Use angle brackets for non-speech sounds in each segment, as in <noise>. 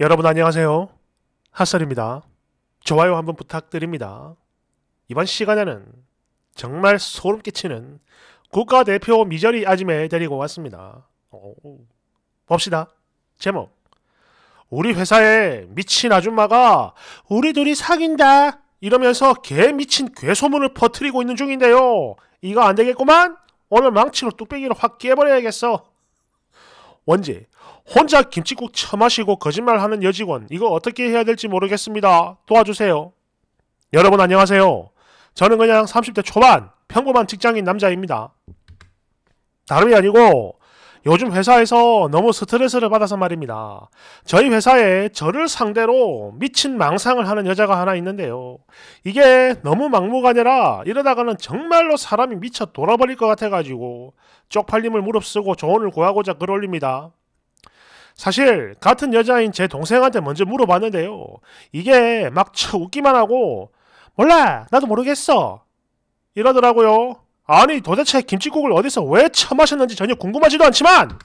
여러분 안녕하세요. 핫설입니다. 좋아요 한번 부탁드립니다. 이번 시간에는 정말 소름 끼치는 국가대표 미저리 아지에 데리고 왔습니다. 봅시다. 제목 우리 회사에 미친 아줌마가 우리 둘이 사귄다 이러면서 개 미친 괴소문을 퍼뜨리고 있는 중인데요. 이거 안 되겠구만? 오늘 망치로 뚝배기를 확 깨버려야겠어. 원지 혼자 김치국 처마시고 거짓말하는 여직원 이거 어떻게 해야 될지 모르겠습니다. 도와주세요. 여러분 안녕하세요. 저는 그냥 30대 초반 평범한 직장인 남자입니다. 다름이 아니고 요즘 회사에서 너무 스트레스를 받아서 말입니다. 저희 회사에 저를 상대로 미친 망상을 하는 여자가 하나 있는데요. 이게 너무 막무가내라 이러다가는 정말로 사람이 미쳐 돌아버릴 것 같아가지고 쪽팔림을 무릅쓰고 조언을 구하고자 글 올립니다. 사실 같은 여자인 제 동생한테 먼저 물어봤는데요. 이게 막 웃기만 하고 몰라 나도 모르겠어 이러더라고요. 아니 도대체 김치국을 어디서 왜 처마셨는지 전혀 궁금하지도 않지만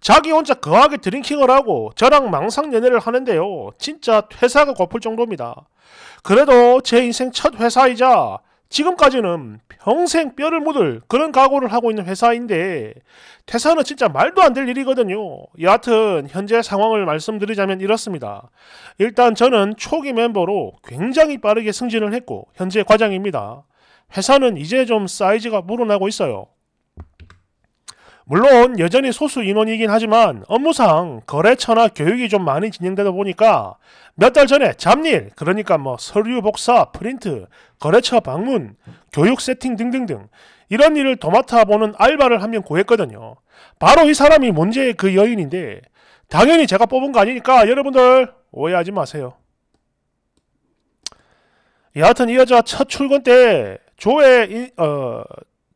자기 혼자 거하게 드링킹을 하고 저랑 망상 연애를 하는데요. 진짜 퇴사가 고플 정도입니다. 그래도 제 인생 첫 회사이자 지금까지는 평생 뼈를 묻을 그런 각오를 하고 있는 회사인데 태산은 진짜 말도 안 될 일이거든요. 여하튼 현재 상황을 말씀드리자면 이렇습니다. 일단 저는 초기 멤버로 굉장히 빠르게 승진을 했고 현재 과장입니다. 회사는 이제 좀 사이즈가 물어나고 있어요. 물론 여전히 소수 인원이긴 하지만 업무상 거래처나 교육이 좀 많이 진행되다 보니까 몇 달 전에 잡일, 그러니까 뭐 서류 복사, 프린트, 거래처 방문, 교육 세팅 등등등 이런 일을 도맡아 보는 알바를 한 명 구했거든요. 바로 이 사람이 문제의 그 여인인데 당연히 제가 뽑은 거 아니니까 여러분들 오해하지 마세요. 여하튼 이 여자 첫 출근 때 조회 어,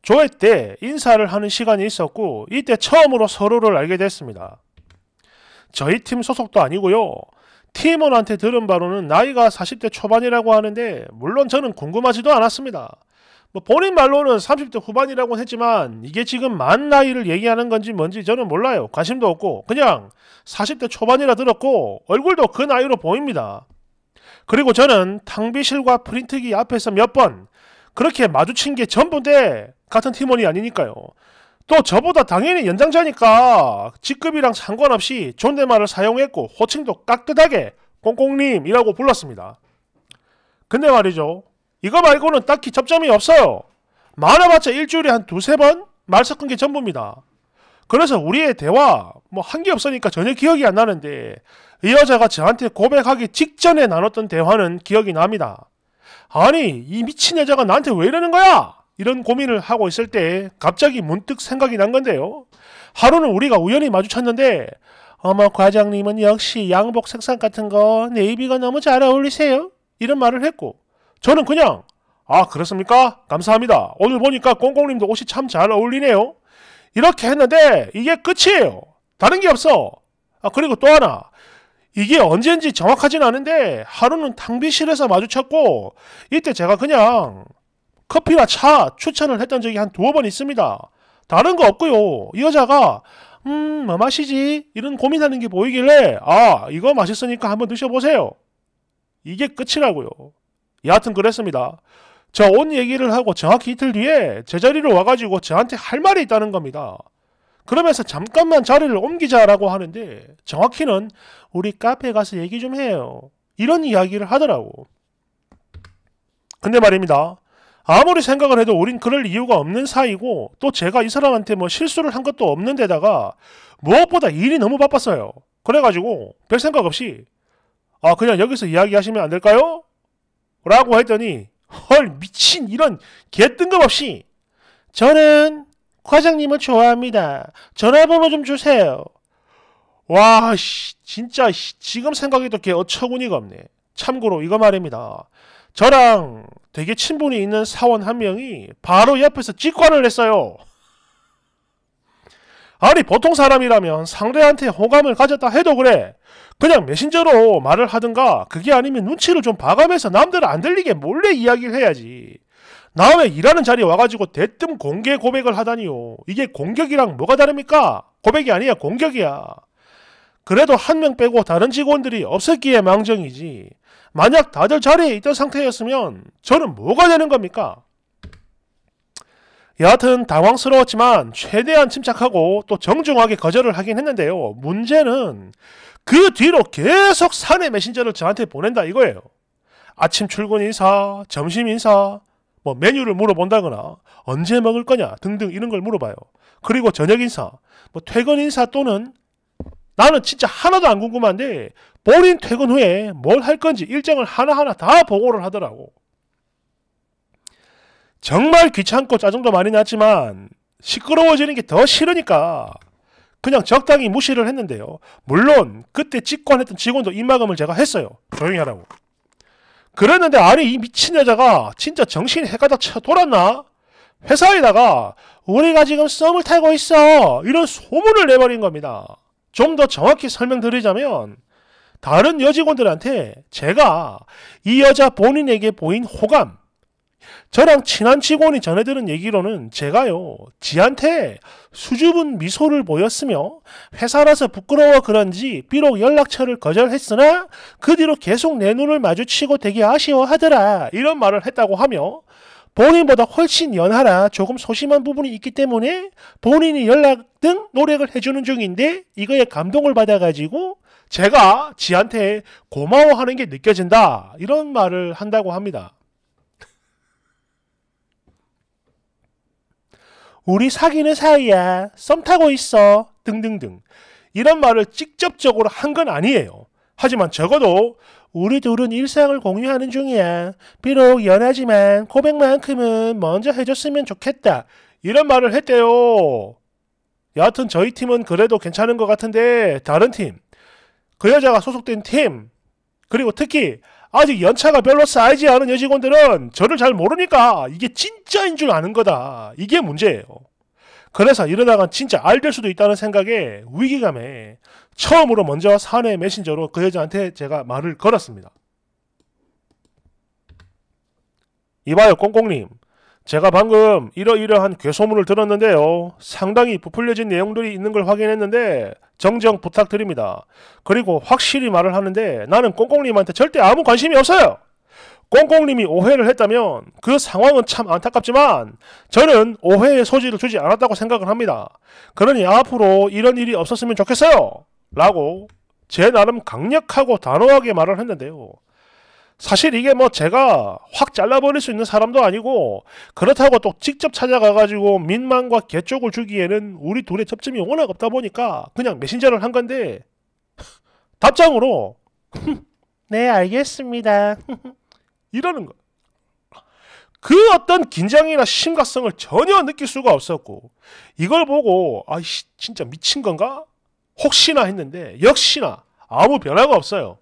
조회 때 인사를 하는 시간이 있었고 이때 처음으로 서로를 알게 됐습니다. 저희 팀 소속도 아니고요. 팀원한테 들은 바로는 나이가 40대 초반이라고 하는데 물론 저는 궁금하지도 않았습니다. 뭐 본인 말로는 30대 후반이라고 했지만 이게 지금 만 나이를 얘기하는 건지 뭔지 저는 몰라요. 관심도 없고 그냥 40대 초반이라 들었고 얼굴도 그 나이로 보입니다. 그리고 저는 탕비실과 프린트기 앞에서 몇 번 그렇게 마주친 게 전부인데 같은 팀원이 아니니까요. 또 저보다 당연히 연장자니까 직급이랑 상관없이 존댓말을 사용했고 호칭도 깍듯하게 꽁꽁님이라고 불렀습니다. 근데 말이죠. 이거 말고는 딱히 접점이 없어요. 많아봤자 일주일에 한 두세 번 말 섞은 게 전부입니다. 그래서 우리의 대화 뭐 한 게 없으니까 전혀 기억이 안 나는데 이 여자가 저한테 고백하기 직전에 나눴던 대화는 기억이 납니다. 아니 이 미친 여자가 나한테 왜 이러는 거야? 이런 고민을 하고 있을 때 갑자기 문득 생각이 난 건데요. 하루는 우리가 우연히 마주쳤는데 어머 과장님은 역시 양복 색상 같은 거 네이비가 너무 잘 어울리세요. 이런 말을 했고 저는 그냥 아 그렇습니까? 감사합니다. 오늘 보니까 꽁꽁님도 옷이 참 잘 어울리네요. 이렇게 했는데 이게 끝이에요. 다른 게 없어. 아 그리고 또 하나 이게 언제인지 정확하진 않은데 하루는 탕비실에서 마주쳤고 이때 제가 그냥 커피나 차 추천을 했던 적이 한 두어 번 있습니다. 다른 거 없고요. 이 여자가 음, 뭐 마시지? 이런 고민하는 게 보이길래 아, 이거 맛있으니까 한번 드셔보세요. 이게 끝이라고요. 여하튼 그랬습니다. 저 온 얘기를 하고 정확히 이틀 뒤에 제자리로 와가지고 저한테 할 말이 있다는 겁니다. 그러면서 잠깐만 자리를 옮기자라고 하는데 정확히는 우리 카페에 가서 얘기 좀 해요. 이런 이야기를 하더라고. 근데 말입니다. 아무리 생각을 해도 우린 그럴 이유가 없는 사이고 또 제가 이 사람한테 뭐 실수를 한 것도 없는 데다가 무엇보다 일이 너무 바빴어요. 그래가지고 별 생각 없이 아 그냥 여기서 이야기하시면 안 될까요? 라고 했더니 헐 미친 이런 개뜬금없이 저는 과장님을 좋아합니다. 전화번호 좀 주세요. 와 씨, 진짜 씨, 지금 생각해도 개 어처구니가 없네. 참고로 이거 말입니다. 저랑 되게 친분이 있는 사원 한 명이 바로 옆에서 직관을 했어요. 아니 보통 사람이라면 상대한테 호감을 가졌다 해도 그래. 그냥 메신저로 말을 하든가 그게 아니면 눈치를 좀 봐가면서 남들 안 들리게 몰래 이야기를 해야지. 남의 일하는 자리에 와가지고 대뜸 공개 고백을 하다니요. 이게 공격이랑 뭐가 다릅니까? 고백이 아니야 공격이야. 그래도 한 명 빼고 다른 직원들이 없었기에 망정이지. 만약 다들 자리에 있던 상태였으면 저는 뭐가 되는 겁니까? 여하튼 당황스러웠지만 최대한 침착하고 또 정중하게 거절을 하긴 했는데요. 문제는 그 뒤로 계속 사내 메신저를 저한테 보낸다 이거예요. 아침 출근 인사, 점심 인사, 뭐 메뉴를 물어본다거나 언제 먹을 거냐 등등 이런 걸 물어봐요. 그리고 저녁 인사, 뭐 퇴근 인사 또는 나는 진짜 하나도 안 궁금한데 본인 퇴근 후에 뭘 할 건지 일정을 하나하나 다 보고를 하더라고. 정말 귀찮고 짜증도 많이 났지만 시끄러워지는 게 더 싫으니까 그냥 적당히 무시를 했는데요. 물론 그때 직관했던 직원도 입마감을 제가 했어요. 조용히 하라고. 그랬는데 아니 이 미친 여자가 진짜 정신이 해가다 쳐 돌았나? 회사에다가 우리가 지금 썸을 타고 있어 이런 소문을 내버린 겁니다. 좀 더 정확히 설명드리자면 다른 여직원들한테 제가 이 여자 본인에게 보인 호감 저랑 친한 직원이 전해드은 얘기로는 제가요, 지한테 수줍은 미소를 보였으며 회사라서 부끄러워 그런지 비록 연락처를 거절했으나 그 뒤로 계속 내 눈을 마주치고 되게 아쉬워하더라 이런 말을 했다고 하며 본인보다 훨씬 연하라 조금 소심한 부분이 있기 때문에 본인이 연락 등 노력을 해주는 중인데 이거에 감동을 받아가지고 제가 지한테 고마워하는 게 느껴진다 이런 말을 한다고 합니다. 우리 사귀는 사이야. 썸 타고 있어. 등등등. 이런 말을 직접적으로 한 건 아니에요. 하지만 적어도 우리 둘은 일상을 공유하는 중이야. 비록 연하지만 고백만큼은 먼저 해줬으면 좋겠다. 이런 말을 했대요. 여하튼 저희 팀은 그래도 괜찮은 것 같은데 다른 팀, 그 여자가 소속된 팀, 그리고 특히 아직 연차가 별로 쌓이지 않은 여직원들은 저를 잘 모르니까 이게 진짜인 줄 아는 거다. 이게 문제예요. 그래서 이러다간 진짜 알 될 수도 있다는 생각에 위기감에 처음으로 먼저 사내 메신저로 그 여자한테 제가 말을 걸었습니다. 이봐요, 꽁꽁님. 제가 방금 이러이러한 괴소문을 들었는데요. 상당히 부풀려진 내용들이 있는 걸 확인했는데 정정 부탁드립니다. 그리고 확실히 말을 하는데 나는 꽁꽁님한테 절대 아무 관심이 없어요. 꽁꽁님이 오해를 했다면 그 상황은 참 안타깝지만 저는 오해의 소지를 주지 않았다고 생각을 합니다. 그러니 앞으로 이런 일이 없었으면 좋겠어요. 라고 제 나름 강력하고 단호하게 말을 했는데요. 사실 이게 뭐 제가 확 잘라버릴 수 있는 사람도 아니고 그렇다고 또 직접 찾아가가지고 민망과 개쪽을 주기에는 우리 둘의 접점이 워낙 없다 보니까 그냥 메신저를 한 건데 <laughs> 답장으로 <laughs> 네 알겠습니다 <laughs> 이러는 거. 그 어떤 긴장이나 심각성을 전혀 느낄 수가 없었고 이걸 보고 아 진짜 미친 건가? 혹시나 했는데 역시나 아무 변화가 없어요.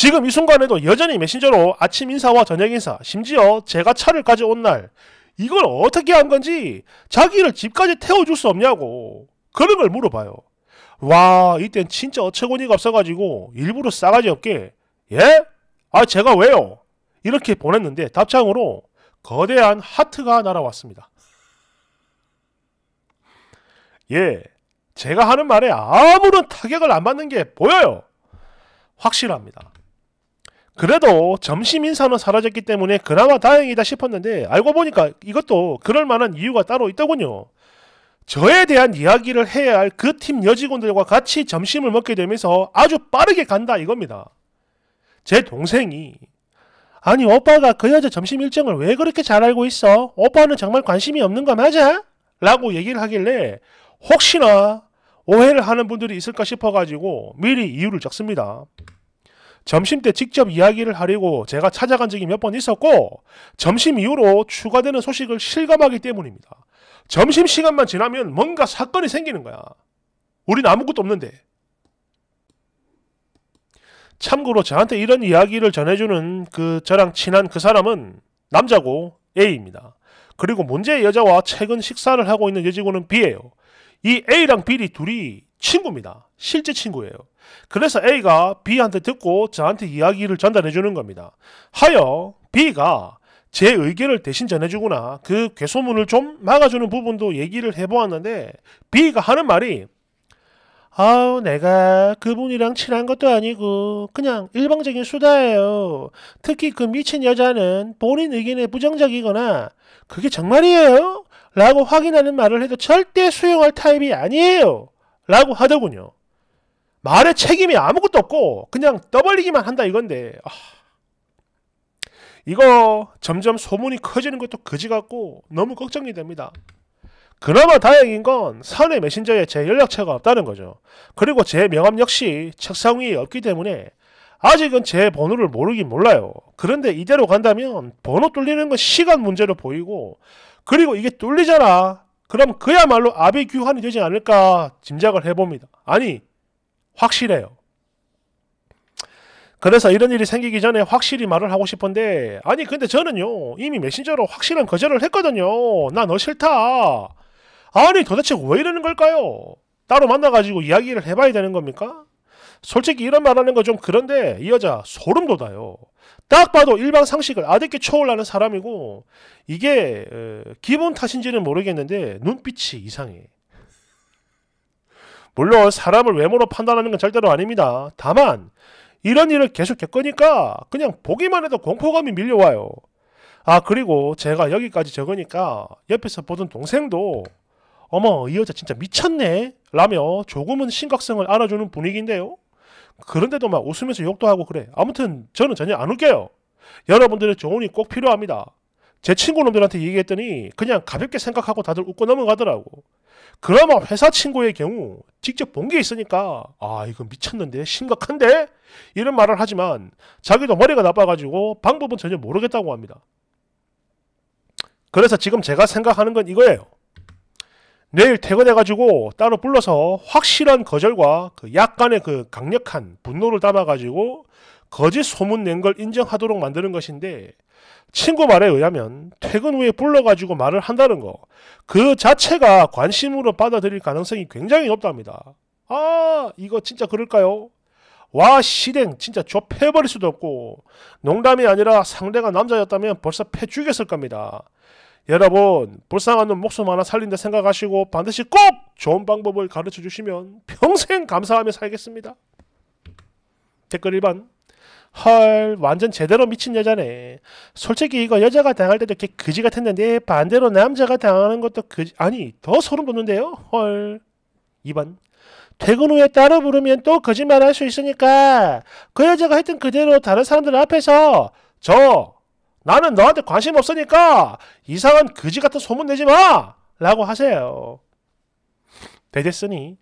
지금 이 순간에도 여전히 메신저로 아침 인사와 저녁 인사, 심지어 제가 차를 가져온 날, 이걸 어떻게 한 건지 자기를 집까지 태워줄 수 없냐고 그런 걸 물어봐요. 와 이땐 진짜 어처구니가 없어가지고 일부러 싸가지 없게 예? 아 제가 왜요? 이렇게 보냈는데 답장으로 거대한 하트가 날아왔습니다. 예, 제가 하는 말에 아무런 타격을 안 받는 게 보여요. 확실합니다. 그래도 점심 인사는 사라졌기 때문에 그나마 다행이다 싶었는데 알고 보니까 이것도 그럴 만한 이유가 따로 있더군요. 저에 대한 이야기를 해야 할 그 팀 여직원들과 같이 점심을 먹게 되면서 아주 빠르게 간다 이겁니다. 제 동생이 아니 오빠가 그 여자 점심 일정을 왜 그렇게 잘 알고 있어? 오빠는 정말 관심이 없는 거 맞아? 라고 얘기를 하길래 혹시나 오해를 하는 분들이 있을까 싶어가지고 미리 이유를 적습니다. 점심 때 직접 이야기를 하려고 제가 찾아간 적이 몇 번 있었고 점심 이후로 추가되는 소식을 실감하기 때문입니다. 점심 시간만 지나면 뭔가 사건이 생기는 거야. 우린 아무것도 없는데. 참고로 저한테 이런 이야기를 전해주는 그 저랑 친한 그 사람은 남자고 A입니다. 그리고 문제의 여자와 최근 식사를 하고 있는 여직원은 B예요. 이 A랑 b 둘이 친구입니다. 실제 친구예요. 그래서 A가 B한테 듣고 저한테 이야기를 전달해 주는 겁니다. 하여 B가 제 의견을 대신 전해주거나 그 괴소문을 좀 막아주는 부분도 얘기를 해보았는데 B가 하는 말이 아우 내가 그분이랑 친한 것도 아니고 그냥 일방적인 수다예요. 특히 그 미친 여자는 본인 의견에 부정적이거나 그게 정말이에요? 라고 확인하는 말을 해도 절대 수용할 타입이 아니에요. 라고 하더군요. 말의 책임이 아무것도 없고 그냥 떠벌리기만 한다 이건데 아, 이거 점점 소문이 커지는 것도 거지 같고 너무 걱정이 됩니다. 그나마 다행인 건사의 메신저에 제 연락처가 없다는 거죠. 그리고 제 명함 역시 책상 위에 없기 때문에 아직은 제 번호를 모르긴 몰라요. 그런데 이대로 간다면 번호 뚫리는 건 시간 문제로 보이고 그리고 이게 뚫리잖아. 그럼 그야말로 아비규환이 되지 않을까 짐작을 해봅니다. 아니 확실해요. 그래서 이런 일이 생기기 전에 확실히 말을 하고 싶은데 아니 근데 저는요 이미 메신저로 확실한 거절을 했거든요 나 너 싫다 아니 도대체 왜 이러는 걸까요 따로 만나가지고 이야기를 해봐야 되는 겁니까 솔직히 이런 말하는 거 좀 그런데 이 여자 소름 돋아요 딱 봐도 일반 상식을 아득히 초월하는 사람이고 이게 기본 탓인지는 모르겠는데 눈빛이 이상해 물론 사람을 외모로 판단하는 건 절대로 아닙니다. 다만 이런 일을 계속 겪으니까 그냥 보기만 해도 공포감이 밀려와요. 아 그리고 제가 여기까지 적으니까 옆에서 보던 동생도 어머 이 여자 진짜 미쳤네 라며 조금은 심각성을 알아주는 분위기인데요. 그런데도 막 웃으면서 욕도 하고 그래. 아무튼 저는 전혀 안 웃겨요. 여러분들의 조언이 꼭 필요합니다. 제 친구 놈들한테 얘기했더니 그냥 가볍게 생각하고 다들 웃고 넘어가더라고. 그나마 회사 친구의 경우 직접 본 게 있으니까 아이거 미쳤는데 심각한데 이런 말을 하지만 자기도 머리가 나빠가지고 방법은 전혀 모르겠다고 합니다. 그래서 지금 제가 생각하는 건 이거예요. 내일 퇴근해가지고 따로 불러서 확실한 거절과 그 약간의 그 강력한 분노를 담아가지고 거짓 소문 낸 걸 인정하도록 만드는 것인데 친구 말에 의하면 퇴근 후에 불러가지고 말을 한다는 거 그 자체가 관심으로 받아들일 가능성이 굉장히 높답니다. 아 이거 진짜 그럴까요? 와 실행 진짜 좁혀버릴 수도 없고 농담이 아니라 상대가 남자였다면 벌써 패 죽였을 겁니다. 여러분 불쌍한 놈 목숨 하나 살린다 생각하시고 반드시 꼭 좋은 방법을 가르쳐 주시면 평생 감사하며 살겠습니다. 댓글 1번 헐 완전 제대로 미친 여자네. 솔직히 이거 여자가 당할 때도 이렇게 그지 같았는데 반대로 남자가 당하는 것도 그지 아니 더 소름 돋는데요. 헐. 2번 퇴근 후에 따로 부르면 또 거짓말 할 수 있으니까 그 여자가 했던 그대로 다른 사람들 앞에서 저 나는 너한테 관심 없으니까 이상한 그지 같은 소문 내지 마! 라고 하세요. 되겠으니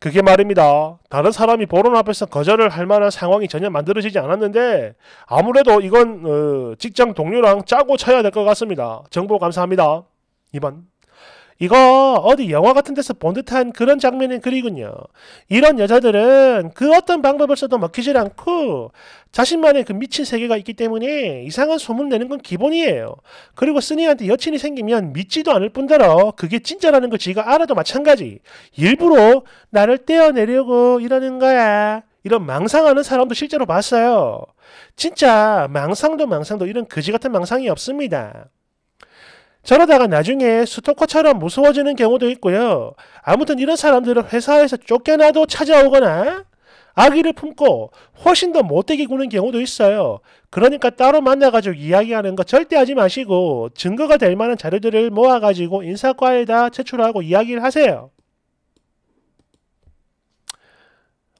그게 말입니다. 다른 사람이 보는 앞에서 거절을 할 만한 상황이 전혀 만들어지지 않았는데 아무래도 이건 어, 직장 동료랑 짜고 쳐야 될 것 같습니다. 정보 감사합니다. 2번 이거 어디 영화 같은 데서 본 듯한 그런 장면을 그리군요. 이런 여자들은 그 어떤 방법을 써도 먹히질 않고 자신만의 그 미친 세계가 있기 때문에 이상한 소문 내는 건 기본이에요. 그리고 쓰니한테 여친이 생기면 믿지도 않을 뿐더러 그게 진짜라는 걸 지가 알아도 마찬가지. 일부러 나를 떼어내려고 이러는 거야. 이런 망상하는 사람도 실제로 봤어요. 진짜 망상도 망상도 이런 거지 같은 망상이 없습니다. 저러다가 나중에 스토커처럼 무서워지는 경우도 있고요. 아무튼 이런 사람들은 회사에서 쫓겨나도 찾아오거나 아기를 품고 훨씬 더 못되게 구는 경우도 있어요. 그러니까 따로 만나가지고 이야기하는 거 절대 하지 마시고 증거가 될 만한 자료들을 모아가지고 인사과에다 제출하고 이야기를 하세요.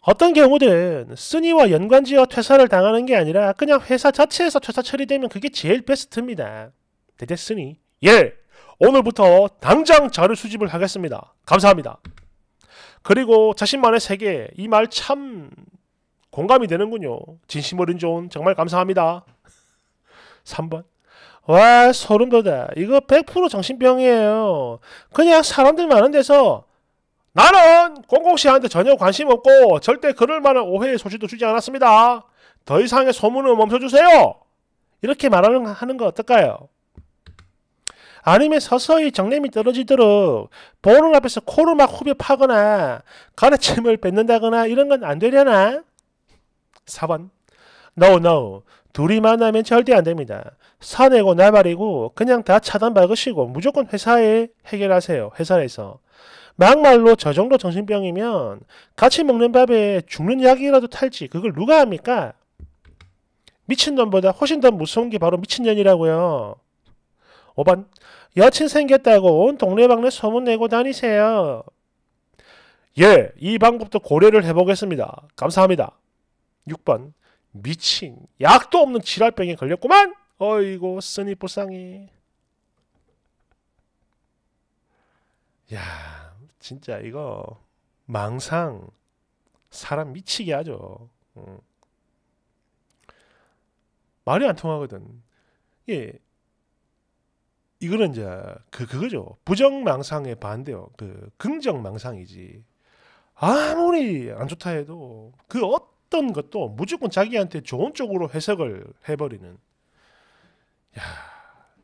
어떤 경우든 쓰니와 연관지어 퇴사를 당하는 게 아니라 그냥 회사 자체에서 퇴사 처리되면 그게 제일 베스트입니다. 대대 쓰니. 예, 오늘부터 당장 자료 수집을 하겠습니다. 감사합니다. 그리고 자신만의 세계, 이 말 참 공감이 되는군요. 진심 어린 존, 정말 감사합니다. 3번. 와, 소름 돋아. 이거 100% 정신병이에요. 그냥 사람들 많은 데서 나는 공공시한테 전혀 관심 없고 절대 그럴 만한 오해의 소식도 주지 않았습니다. 더 이상의 소문은 멈춰주세요. 이렇게 말하는 하는 거 어떨까요? 아니면 서서히 정념이 떨어지도록 보는 앞에서 코로 막 후벼 파거나 가르침을 뱉는다거나 이런 건 안 되려나? 4번 No, no. 둘이 만나면 절대 안 됩니다. 사내고 나발이고 그냥 다 차단 박으시고 무조건 회사에 해결하세요. 회사에서. 막말로 저 정도 정신병이면 같이 먹는 밥에 죽는 약이라도 탈지 그걸 누가 합니까? 미친놈보다 훨씬 더 무서운 게 바로 미친년이라고요. 5번 여친 생겼다고 온 동네방네 소문내고 다니세요. 예, 이 방법도 고려를 해보겠습니다. 감사합니다. 6번 미친 약도 없는 지랄병에 걸렸구만. 어이고 쓰니 불쌍해. 야 진짜 이거 망상 사람 미치게 하죠. 응. 음. 말이 안 통하거든. 예, 이거는 이제 그 그거죠. 부정망상의 반대요. 그 긍정망상이지. 아무리 안 좋다 해도 그 어떤 것도 무조건 자기한테 좋은 쪽으로 해석을 해버리는. 야,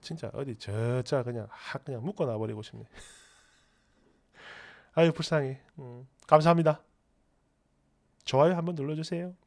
진짜 어디 저자 그냥 하 그냥 묶어놔 버리고 싶네. <laughs> 아유 불쌍해. 음, 감사합니다. 좋아요 한번 눌러주세요.